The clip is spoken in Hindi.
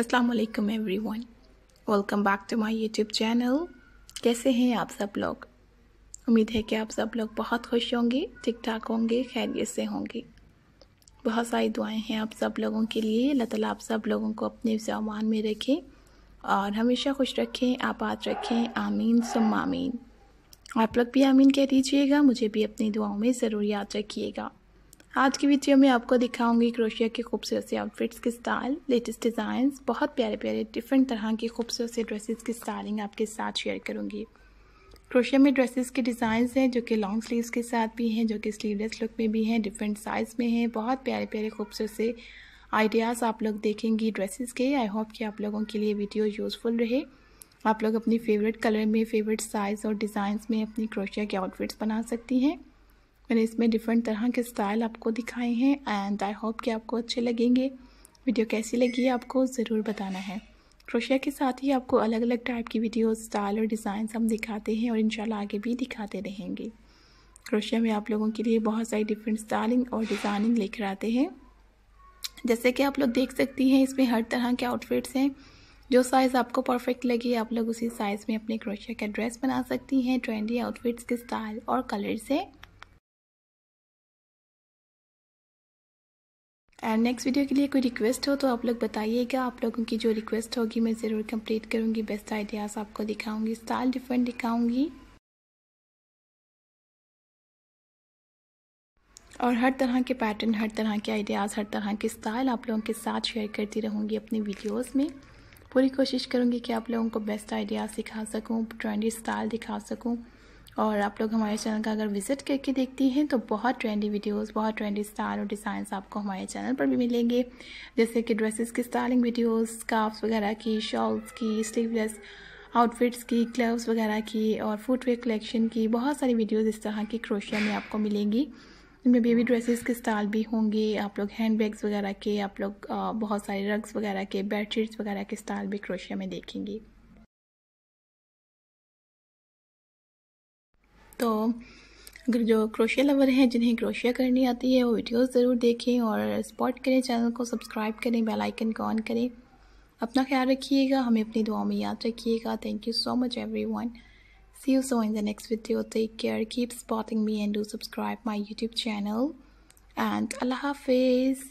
असलकम everyone welcome back to my YouTube channel कैसे हैं आप सब लोग उम्मीद है कि आप सब लोग बहुत खुश होंगे ठीक ठाक होंगे खैरियत से होंगे बहुत सारी दुआएं हैं आप सब लोगों के लिए अल्लाह तला आप सब लोगों को अपने सामान में रखें और हमेशा खुश रखें आपात रखें आमीन सुम आमीन आप लोग भी आमीन कह दीजिएगा मुझे भी अपनी दुआओं में ज़रूर याद रखिएगा आज की वीडियो में आपको दिखाऊंगी क्रोशिया के खूबसूरत से आउटफिट्स के स्टाइल लेटेस्ट डिज़ाइंस बहुत प्यारे प्यारे डिफरेंट तरह के खूबसूरत से ड्रेसेस की स्टाइलिंग आपके साथ शेयर करूंगी क्रोशिया में ड्रेसेस के डिज़ाइंस हैं जो कि लॉन्ग स्लीव्स के साथ भी हैं जो कि स्लीवलेस लुक में भी हैं डिफरेंट साइज़ में हैं बहुत प्यारे प्यारे खूबसूरत से आइडियाज़ आप लोग देखेंगी ड्रेसेस के आई होप कि आप लोगों के लिए वीडियो यूज़फुल रहे आप लोग अपनी फेवरेट कलर में फेवरेट साइज़ और डिज़ाइंस में अपनी क्रोशिया के आउटफिट्स बना सकती हैं मैंने इसमें डिफरेंट तरह के स्टाइल आपको दिखाए हैं एंड आई होप कि आपको अच्छे लगेंगे वीडियो कैसी लगी है आपको ज़रूर बताना है क्रोशिया के साथ ही आपको अलग अलग टाइप की वीडियो स्टाइल और डिज़ाइन हम दिखाते हैं और इंशाल्लाह आगे भी दिखाते रहेंगे क्रोशिया में आप लोगों के लिए बहुत सारी डिफरेंट स्टाइलिंग और डिज़ाइनिंग लेकर आते हैं जैसे कि आप लोग देख सकती हैं इसमें हर तरह के आउटफिट्स हैं जो साइज़ आपको परफेक्ट लगे आप लोग उसी साइज़ में अपने क्रोशिया का ड्रेस बना सकती हैं ट्रेंडी आउटफिट्स के स्टाइल और कलर से एंड नेक्स्ट वीडियो के लिए कोई रिक्वेस्ट हो तो आप लोग बताइएगा आप लोगों की जो रिक्वेस्ट होगी मैं ज़रूर कंप्लीट करूँगी बेस्ट आइडियाज़ आपको दिखाऊँगी स्टाइल डिफरेंट दिखाऊँगी और हर तरह के पैटर्न हर तरह के आइडियाज़ हर तरह के स्टाइल आप लोगों के साथ शेयर करती रहूँगी अपनी वीडियोस में पूरी कोशिश करूँगी कि आप लोगों को बेस्ट आइडियाज़ दिखा सकूँ ट्रेंडी स्टाइल दिखा सकूँ और आप लोग हमारे चैनल का अगर विजिट करके देखती हैं तो बहुत ट्रेंडी वीडियोस बहुत ट्रेंडी स्टाइल और डिज़ाइंस आपको हमारे चैनल पर भी मिलेंगे जैसे कि ड्रेसेस की स्टाइलिंग वीडियोस स्काफ्स वगैरह की शॉल्स की स्लीवलेस आउटफिट्स की ग्लव्स वगैरह की और फुटवेयर कलेक्शन की बहुत सारी वीडियोज़ इस तरह की क्रोशिया में आपको मिलेंगी इनमें बेबी ड्रेसेस के स्टाइल भी होंगे आप लोग हैंड बैग्स वगैरह के आप लोग बहुत सारे रग्स वगैरह के शीट्स वगैरह के स्टाइल भी क्रोशिया में देखेंगी तो अगर जो क्रोशिया लवर हैं जिन्हें क्रोशिया करनी आती है वो वीडियोस ज़रूर देखें और सपोर्ट करें चैनल को सब्सक्राइब करें बेल आइकन को ऑन करें अपना ख्याल रखिएगा हमें अपनी दुआ में याद रखिएगा thank you so much everyone see you soon in the next video take care keep supporting me and do subscribe my YouTube channel and अल्लाह हाफिज़